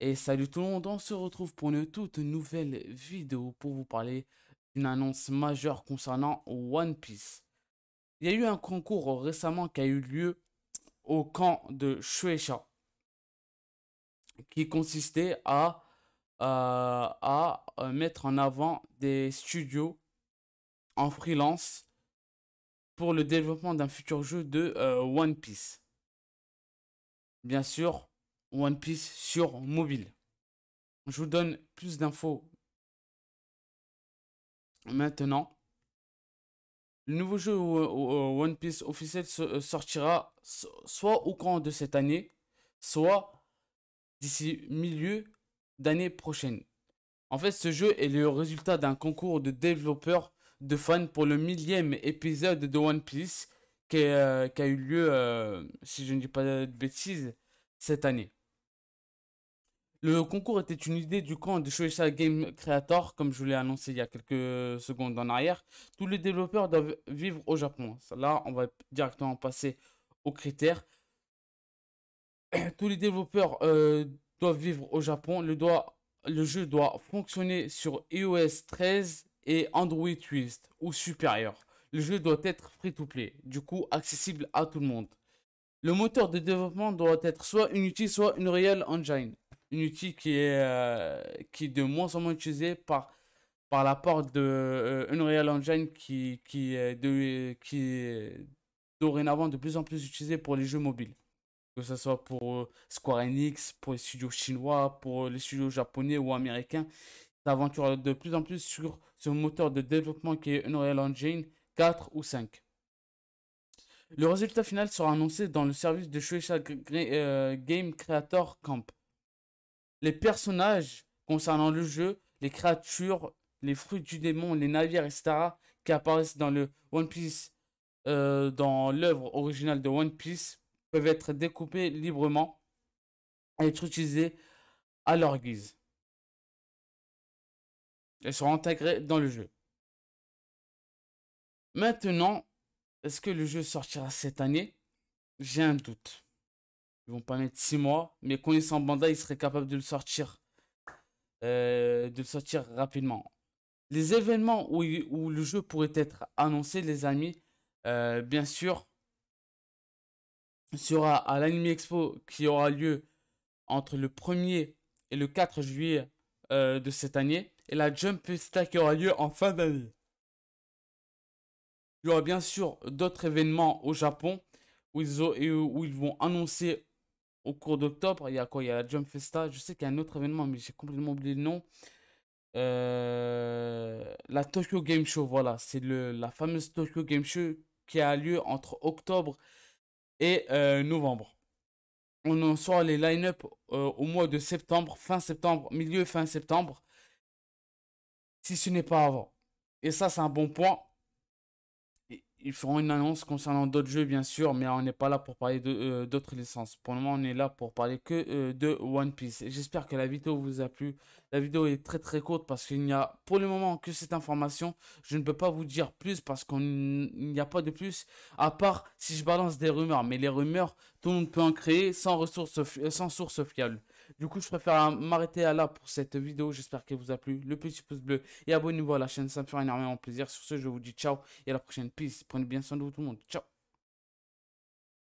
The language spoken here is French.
Et salut tout le monde, on se retrouve pour une toute nouvelle vidéo pour vous parler d'une annonce majeure concernant One Piece. Il y a eu un concours récemment qui a eu lieu au camp de Shueisha qui consistait à, euh, euh, mettre en avant des studios en freelance pour le développement d'un futur jeu de euh, One Piece. Bien sûr, One Piece sur mobile. Je vous donne plus d'infos maintenant. Le nouveau jeu One Piece officiel euh, sortira soit au courant de cette année, soit d'ici milieu d'année prochaine. En fait, ce jeu est le résultat d'un concours de développeurs de fans pour le millième épisode de One Piece qui, euh, a eu lieu, euh, si je ne dis pas de bêtises, cette année. Le concours était une idée du camp de Shueisha Game Creator, comme je l'ai annoncé il y a quelques secondes en arrière. Tous les développeurs doivent vivre au Japon. Là, on va directement passer aux critères. Tous les développeurs euh, doivent vivre au Japon. Le, le, jeu doit fonctionner sur iOS 13 et Android Twist ou supérieur. Le jeu doit être free-to-play, du coup accessible à tout le monde. Le moteur de développement doit être soit Unity, soit Unreal Engine un outil qui est, euh, qui de moins en moins utilisé par, par porte de euh, Engine qui, est de, qui dorénavant de plus en plus utilisé pour les jeux mobiles. Que ce soit pour euh, Square Enix, pour les studios chinois, pour les studios japonais ou américains, s'aventure de plus en plus sur ce moteur de développement qui est Unreal Engine 4 ou 5. Le résultat final sera annoncé dans le service de Shueisha Game Creator Camp les personnages concernant le jeu, les créatures, les fruits du démon, les navires, etc., qui apparaissent dans le One Piece, euh, dans l'œuvre originale de One Piece, peuvent être découpés librement et être utilisés à leur guise. Elles sont intégrés dans le jeu. Maintenant, est-ce que le jeu sortira cette année J'ai un doute. Ils vont pas mettre 6 mois. Mais connaissant banda ils seraient capables de le sortir. Euh, de le sortir rapidement. Les événements où, le jeu pourrait être annoncé, les amis, euh, bien sûr, sera à l'Anime Expo qui aura lieu entre le 1er et le 4 juillet euh, de cette année. Et la Jump Stack qui aura lieu en fin d'année. Il y aura bien sûr d'autres événements au Japon où où ils vont annoncer au cours d'octobre, il y a quoi Il y a la Jump Festa. Je sais qu'il y a un autre événement, mais j'ai complètement oublié le nom. Euh, la Tokyo Game Show, voilà. C'est la fameuse Tokyo Game Show qui a lieu entre octobre et euh, novembre. On en sort les line-up euh, au mois de septembre, fin septembre, milieu fin septembre, si ce n'est pas avant. Et ça, c'est un bon point ils feront une annonce concernant d'autres jeux, bien sûr, mais on n'est pas là pour parler euh, d'autres licences. Pour le moment, on est là pour parler que euh, de One Piece. J'espère que la vidéo vous a plu. La vidéo est très très courte parce qu'il n'y a pour le moment que cette information. Je ne peux pas vous dire plus parce qu'il n'y a pas de plus, à part si je balance des rumeurs. Mais les rumeurs, tout le monde peut en créer sans, ressources, sans source fiable. Du coup, je préfère m'arrêter là pour cette vidéo. J'espère qu'elle vous a plu. Le petit pouce bleu et abonnez-vous à la chaîne. Ça me fera énormément plaisir. Sur ce, je vous dis ciao et à la prochaine. Peace. Prenez bien soin de vous tout le monde. Ciao.